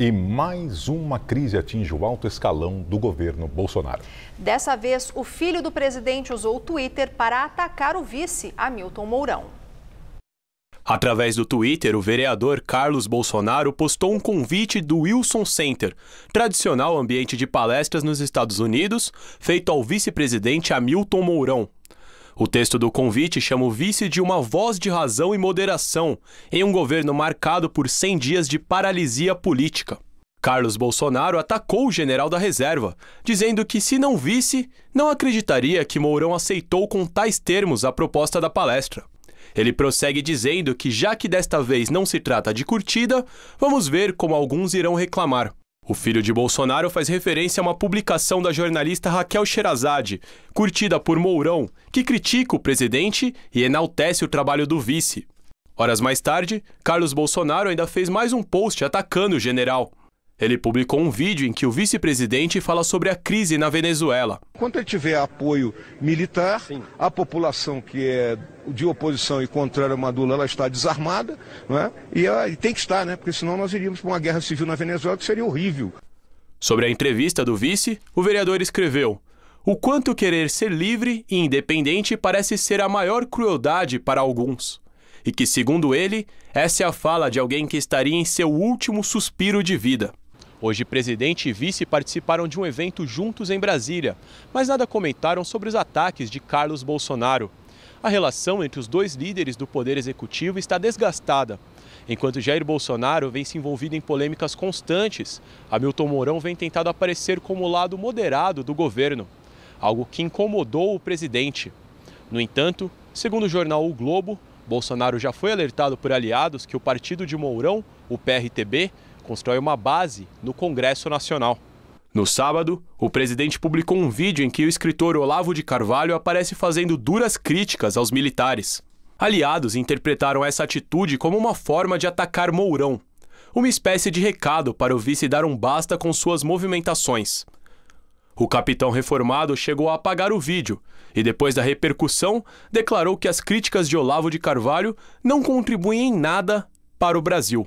E mais uma crise atinge o alto escalão do governo Bolsonaro. Dessa vez, o filho do presidente usou o Twitter para atacar o vice, Hamilton Mourão. Através do Twitter, o vereador Carlos Bolsonaro postou um convite do Wilson Center, tradicional ambiente de palestras nos Estados Unidos, feito ao vice-presidente Hamilton Mourão, o texto do convite chama o vice de uma voz de razão e moderação em um governo marcado por 100 dias de paralisia política. Carlos Bolsonaro atacou o general da reserva, dizendo que, se não visse, não acreditaria que Mourão aceitou com tais termos a proposta da palestra. Ele prossegue dizendo que, já que desta vez não se trata de curtida, vamos ver como alguns irão reclamar. O filho de Bolsonaro faz referência a uma publicação da jornalista Raquel Sherazade, curtida por Mourão, que critica o presidente e enaltece o trabalho do vice. Horas mais tarde, Carlos Bolsonaro ainda fez mais um post atacando o general. Ele publicou um vídeo em que o vice-presidente fala sobre a crise na Venezuela. Quando ele tiver apoio militar, Sim. a população que é de oposição e contrária a Maduro, ela está desarmada, né? e, e tem que estar, né? porque senão nós iríamos para uma guerra civil na Venezuela que seria horrível. Sobre a entrevista do vice, o vereador escreveu o quanto querer ser livre e independente parece ser a maior crueldade para alguns. E que, segundo ele, essa é a fala de alguém que estaria em seu último suspiro de vida. Hoje, presidente e vice participaram de um evento juntos em Brasília, mas nada comentaram sobre os ataques de Carlos Bolsonaro. A relação entre os dois líderes do Poder Executivo está desgastada. Enquanto Jair Bolsonaro vem se envolvido em polêmicas constantes, Hamilton Mourão vem tentado aparecer como o lado moderado do governo, algo que incomodou o presidente. No entanto, segundo o jornal O Globo, Bolsonaro já foi alertado por aliados que o partido de Mourão, o PRTB, constrói uma base no Congresso Nacional. No sábado, o presidente publicou um vídeo em que o escritor Olavo de Carvalho aparece fazendo duras críticas aos militares. Aliados interpretaram essa atitude como uma forma de atacar Mourão, uma espécie de recado para o vice dar um basta com suas movimentações. O capitão reformado chegou a apagar o vídeo e, depois da repercussão, declarou que as críticas de Olavo de Carvalho não contribuem em nada para o Brasil.